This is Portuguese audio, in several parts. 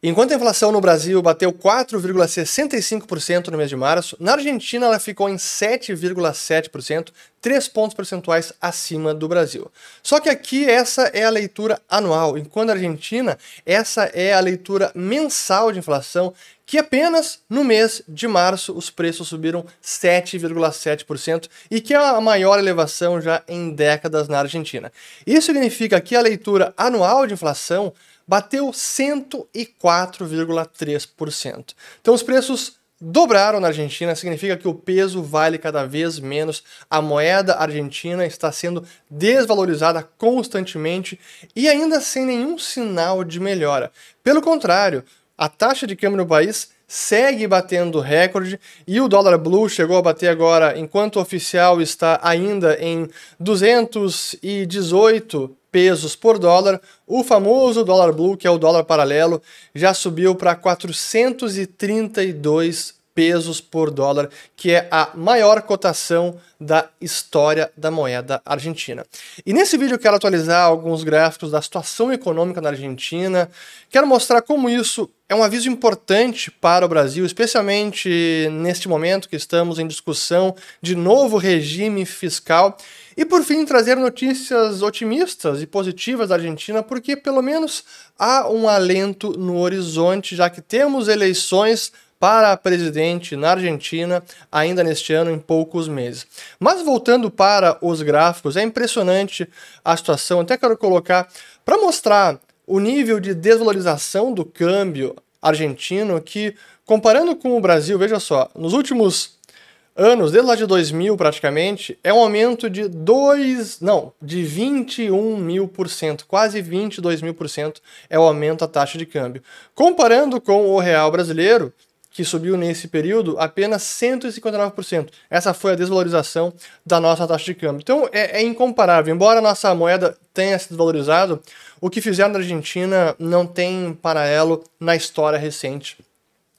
Enquanto a inflação no Brasil bateu 4,65% no mês de março, na Argentina ela ficou em 7,7%, 3 pontos percentuais acima do Brasil. Só que aqui essa é a leitura anual, enquanto na Argentina essa é a leitura mensal de inflação que apenas no mês de março os preços subiram 7,7% e que é a maior elevação já em décadas na Argentina. Isso significa que a leitura anual de inflação bateu 104,3%. Então os preços dobraram na Argentina, significa que o peso vale cada vez menos, a moeda argentina está sendo desvalorizada constantemente e ainda sem nenhum sinal de melhora. Pelo contrário, a taxa de câmbio no país segue batendo recorde e o dólar blue chegou a bater agora, enquanto o oficial está ainda em 218 pesos por dólar, o famoso dólar blue, que é o dólar paralelo, já subiu para 432 pesos por dólar, que é a maior cotação da história da moeda argentina. E nesse vídeo eu quero atualizar alguns gráficos da situação econômica na Argentina, quero mostrar como isso é um aviso importante para o Brasil, especialmente neste momento que estamos em discussão de novo regime fiscal. E por fim, trazer notícias otimistas e positivas da Argentina, porque pelo menos há um alento no horizonte, já que temos eleições para presidente na Argentina ainda neste ano, em poucos meses. Mas voltando para os gráficos, é impressionante a situação. Até quero colocar para mostrar o nível de desvalorização do câmbio argentino que, comparando com o Brasil, veja só, nos últimos anos, desde lá de 2000 praticamente, é um aumento de 2, não, de 21 mil por cento, quase 22 mil por cento é o aumento da taxa de câmbio. Comparando com o real brasileiro, que subiu nesse período apenas 159%. Essa foi a desvalorização da nossa taxa de câmbio. Então é, é incomparável. Embora a nossa moeda tenha se desvalorizado, o que fizeram na Argentina não tem paralelo na história recente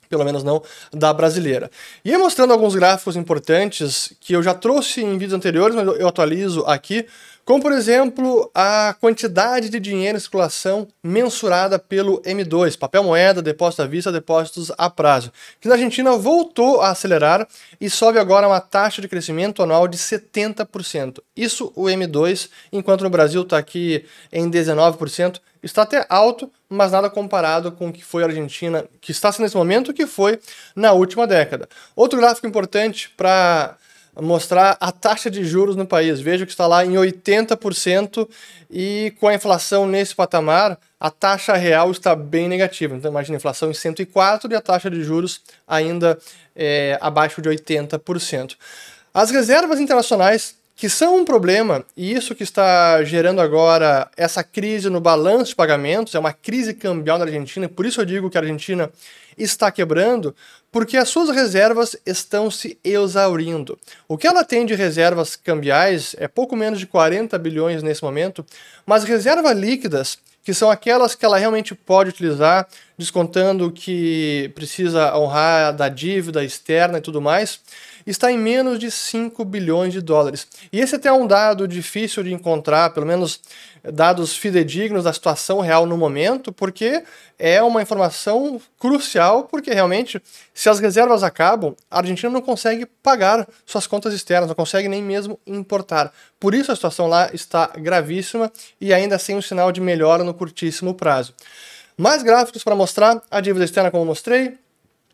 pelo menos não da brasileira. E mostrando alguns gráficos importantes que eu já trouxe em vídeos anteriores, mas eu atualizo aqui como, por exemplo, a quantidade de dinheiro em circulação mensurada pelo M2, papel moeda, depósito à vista, depósitos a prazo, que na Argentina voltou a acelerar e sobe agora uma taxa de crescimento anual de 70%. Isso o M2, enquanto no Brasil está aqui em 19%, está até alto, mas nada comparado com o que foi a Argentina, que está sendo nesse momento, que foi na última década. Outro gráfico importante para mostrar a taxa de juros no país. Vejo que está lá em 80% e com a inflação nesse patamar, a taxa real está bem negativa. Então imagina a inflação em 104 e a taxa de juros ainda é, abaixo de 80%. As reservas internacionais que são um problema, e isso que está gerando agora essa crise no balanço de pagamentos, é uma crise cambial na Argentina, por isso eu digo que a Argentina está quebrando porque as suas reservas estão se exaurindo. O que ela tem de reservas cambiais é pouco menos de 40 bilhões nesse momento, mas reservas líquidas, que são aquelas que ela realmente pode utilizar, descontando que precisa honrar da dívida externa e tudo mais, está em menos de 5 bilhões de dólares. E esse é até é um dado difícil de encontrar, pelo menos dados fidedignos da situação real no momento, porque é uma informação crucial, porque realmente, se as reservas acabam, a Argentina não consegue pagar suas contas externas, não consegue nem mesmo importar. Por isso a situação lá está gravíssima e ainda sem assim um sinal de melhora no curtíssimo prazo. Mais gráficos para mostrar, a dívida externa, como mostrei,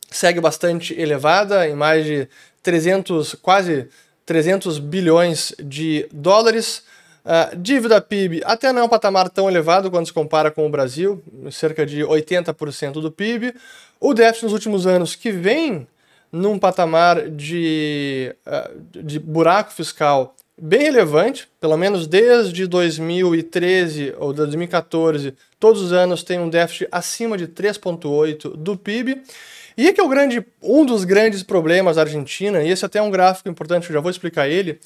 segue bastante elevada, em mais de 300, quase 300 bilhões de dólares. Uh, dívida PIB até não é um patamar tão elevado quando se compara com o Brasil, cerca de 80% do PIB. O déficit nos últimos anos, que vem num patamar de, uh, de buraco fiscal bem relevante, pelo menos desde 2013 ou 2014, todos os anos tem um déficit acima de 3,8% do PIB. E é que é o grande, um dos grandes problemas da Argentina, e esse até é um gráfico importante, eu já vou explicar ele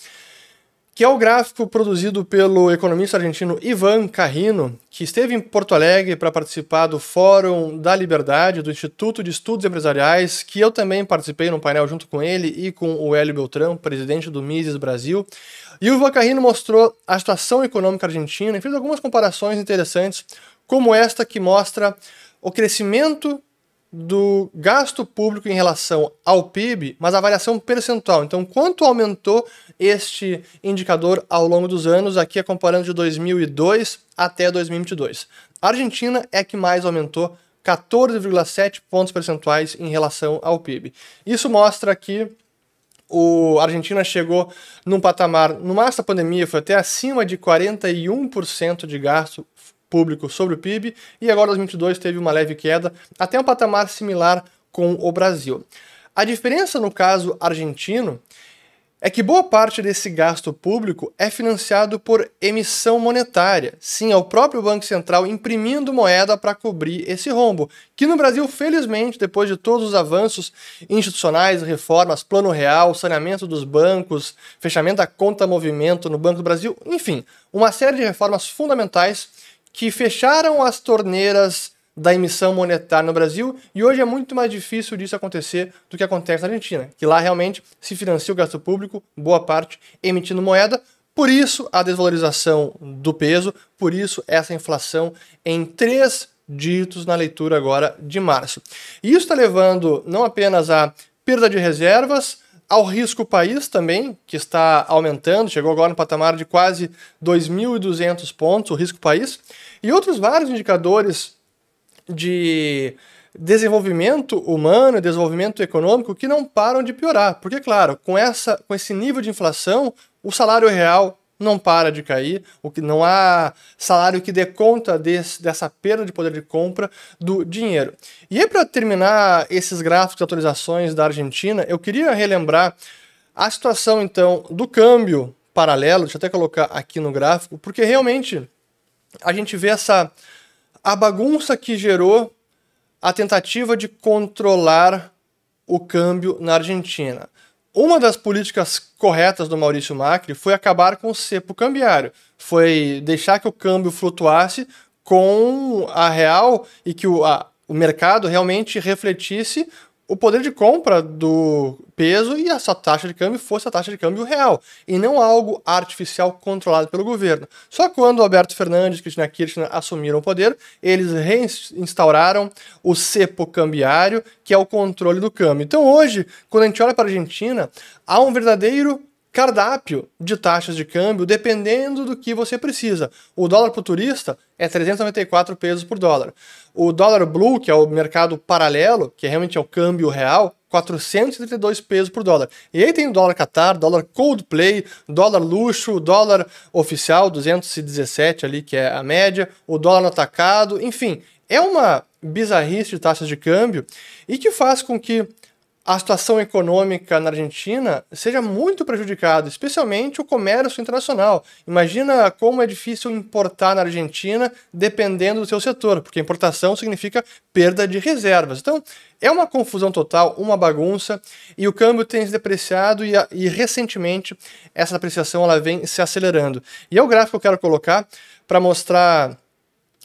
que é o gráfico produzido pelo economista argentino Ivan Carrino, que esteve em Porto Alegre para participar do Fórum da Liberdade do Instituto de Estudos Empresariais, que eu também participei num painel junto com ele e com o Hélio Beltrão, presidente do Mises Brasil. E o Ivan Carrino mostrou a situação econômica argentina e fez algumas comparações interessantes, como esta que mostra o crescimento do gasto público em relação ao PIB, mas a variação percentual. Então, quanto aumentou este indicador ao longo dos anos, aqui é comparando de 2002 até 2022. A Argentina é a que mais aumentou, 14,7 pontos percentuais em relação ao PIB. Isso mostra que o a Argentina chegou num patamar, no máximo da pandemia, foi até acima de 41% de gasto público sobre o PIB, e agora 2022 teve uma leve queda, até um patamar similar com o Brasil. A diferença no caso argentino é que boa parte desse gasto público é financiado por emissão monetária. Sim, é o próprio Banco Central imprimindo moeda para cobrir esse rombo, que no Brasil, felizmente, depois de todos os avanços institucionais, reformas, plano real, saneamento dos bancos, fechamento da conta movimento no Banco do Brasil, enfim, uma série de reformas fundamentais que fecharam as torneiras da emissão monetária no Brasil e hoje é muito mais difícil disso acontecer do que acontece na Argentina, que lá realmente se financia o gasto público, boa parte emitindo moeda. Por isso a desvalorização do peso, por isso essa inflação em três dígitos na leitura agora de março. E isso está levando não apenas à perda de reservas, ao risco país também, que está aumentando, chegou agora no patamar de quase 2.200 pontos, o risco país, e outros vários indicadores de desenvolvimento humano e desenvolvimento econômico que não param de piorar. Porque, claro, com, essa, com esse nível de inflação, o salário real não para de cair, o que não há salário que dê conta desse, dessa perda de poder de compra do dinheiro. E aí, para terminar esses gráficos de atualizações da Argentina, eu queria relembrar a situação então do câmbio paralelo, deixa eu até colocar aqui no gráfico, porque realmente a gente vê essa a bagunça que gerou a tentativa de controlar o câmbio na Argentina. Uma das políticas corretas do Maurício Macri foi acabar com o cepo cambiário, foi deixar que o câmbio flutuasse com a real e que o, a, o mercado realmente refletisse o poder de compra do peso e a sua taxa de câmbio fosse a taxa de câmbio real, e não algo artificial controlado pelo governo. Só quando Alberto Fernandes e Cristina Kirchner assumiram o poder, eles reinstauraram o cepo cambiário, que é o controle do câmbio. Então hoje, quando a gente olha para a Argentina, há um verdadeiro cardápio de taxas de câmbio dependendo do que você precisa. O dólar para o turista é 394 pesos por dólar. O dólar blue, que é o mercado paralelo, que realmente é o câmbio real, 432 pesos por dólar. E aí tem o dólar Qatar, dólar Coldplay, dólar luxo, dólar oficial 217 ali que é a média, o dólar no atacado, enfim, é uma bizarrice de taxas de câmbio e que faz com que a situação econômica na Argentina seja muito prejudicada, especialmente o comércio internacional. Imagina como é difícil importar na Argentina dependendo do seu setor, porque importação significa perda de reservas. Então, é uma confusão total, uma bagunça, e o câmbio tem se depreciado e, e recentemente essa depreciação ela vem se acelerando. E é o gráfico que eu quero colocar para mostrar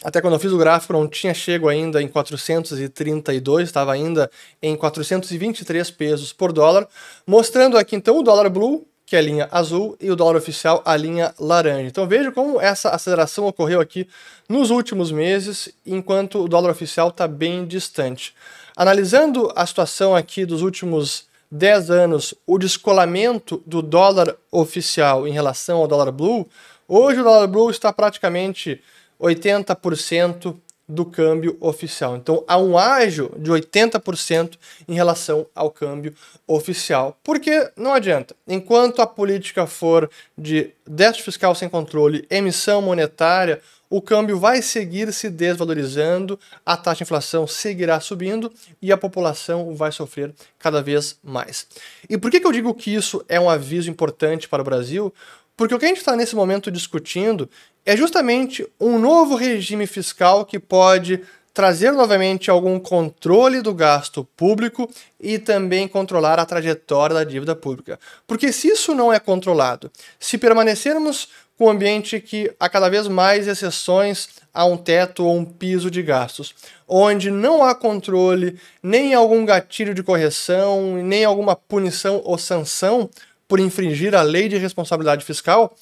até quando eu fiz o gráfico, não tinha chego ainda em 432, estava ainda em 423 pesos por dólar, mostrando aqui então o dólar blue, que é a linha azul, e o dólar oficial, a linha laranja. Então veja como essa aceleração ocorreu aqui nos últimos meses, enquanto o dólar oficial está bem distante. Analisando a situação aqui dos últimos 10 anos, o descolamento do dólar oficial em relação ao dólar blue, hoje o dólar blue está praticamente 80% do câmbio oficial. Então há um ágio de 80% em relação ao câmbio oficial. Porque não adianta, enquanto a política for de déficit fiscal sem controle, emissão monetária, o câmbio vai seguir se desvalorizando, a taxa de inflação seguirá subindo e a população vai sofrer cada vez mais. E por que, que eu digo que isso é um aviso importante para o Brasil? Porque o que a gente está nesse momento discutindo é justamente um novo regime fiscal que pode trazer novamente algum controle do gasto público e também controlar a trajetória da dívida pública. Porque se isso não é controlado, se permanecermos com um ambiente que há cada vez mais exceções a um teto ou um piso de gastos, onde não há controle, nem algum gatilho de correção, nem alguma punição ou sanção, por infringir a lei de responsabilidade fiscal,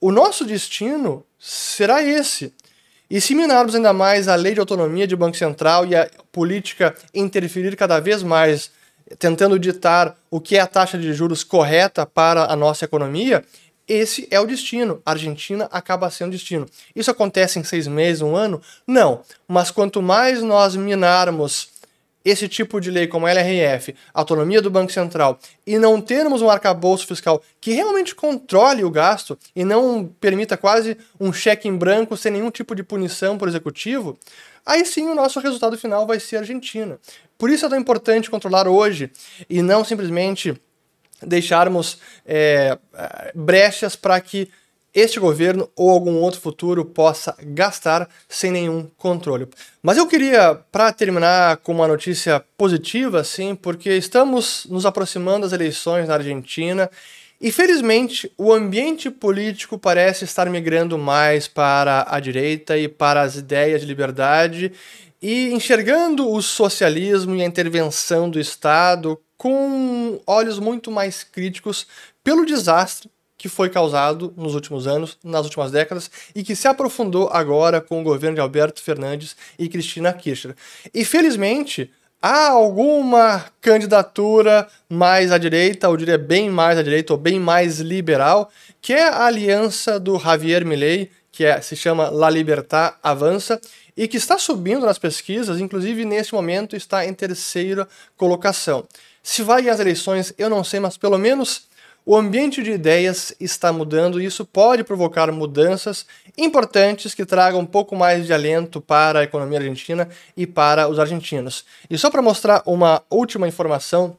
o nosso destino será esse. E se minarmos ainda mais a lei de autonomia de Banco Central e a política interferir cada vez mais, tentando ditar o que é a taxa de juros correta para a nossa economia, esse é o destino. A Argentina acaba sendo destino. Isso acontece em seis meses, um ano? Não. Mas quanto mais nós minarmos esse tipo de lei como a LRF, autonomia do Banco Central, e não termos um arcabouço fiscal que realmente controle o gasto e não permita quase um cheque em branco sem nenhum tipo de punição para o executivo, aí sim o nosso resultado final vai ser a Argentina. Por isso é tão importante controlar hoje e não simplesmente deixarmos é, brechas para que este governo ou algum outro futuro possa gastar sem nenhum controle. Mas eu queria, para terminar, com uma notícia positiva, assim, porque estamos nos aproximando das eleições na Argentina e, felizmente, o ambiente político parece estar migrando mais para a direita e para as ideias de liberdade e enxergando o socialismo e a intervenção do Estado com olhos muito mais críticos pelo desastre que foi causado nos últimos anos, nas últimas décadas, e que se aprofundou agora com o governo de Alberto Fernandes e Cristina Kirchner. E felizmente, há alguma candidatura mais à direita, ou diria bem mais à direita, ou bem mais liberal, que é a aliança do Javier Milei, que é, se chama La Libertad Avança, e que está subindo nas pesquisas, inclusive neste momento está em terceira colocação. Se vai às eleições, eu não sei, mas pelo menos o ambiente de ideias está mudando e isso pode provocar mudanças importantes que tragam um pouco mais de alento para a economia argentina e para os argentinos. E só para mostrar uma última informação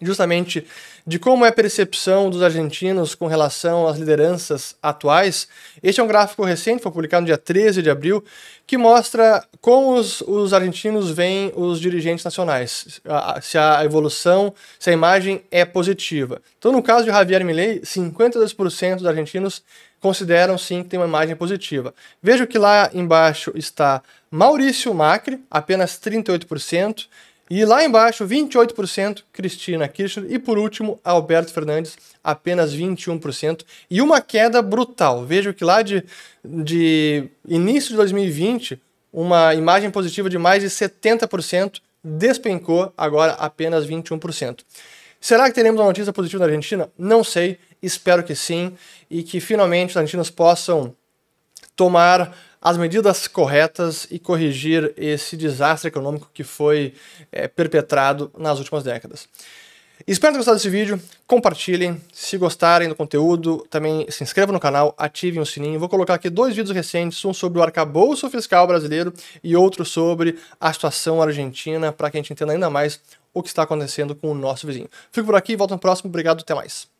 justamente de como é a percepção dos argentinos com relação às lideranças atuais. Este é um gráfico recente, foi publicado no dia 13 de abril, que mostra como os, os argentinos veem os dirigentes nacionais, se a evolução, se a imagem é positiva. Então, no caso de Javier Milei, 52% dos argentinos consideram sim que tem uma imagem positiva. veja que lá embaixo está Maurício Macri, apenas 38%, e lá embaixo, 28%, Cristina Kirchner. E por último, Alberto Fernandes, apenas 21%. E uma queda brutal. Vejo que lá de, de início de 2020, uma imagem positiva de mais de 70% despencou, agora apenas 21%. Será que teremos uma notícia positiva na Argentina? Não sei, espero que sim. E que finalmente os argentinos possam tomar as medidas corretas e corrigir esse desastre econômico que foi é, perpetrado nas últimas décadas. Espero ter gostado desse vídeo, compartilhem, se gostarem do conteúdo, também se inscrevam no canal, ativem o sininho. Vou colocar aqui dois vídeos recentes, um sobre o arcabouço fiscal brasileiro e outro sobre a situação argentina, para que a gente entenda ainda mais o que está acontecendo com o nosso vizinho. Fico por aqui, volto no próximo, obrigado, até mais.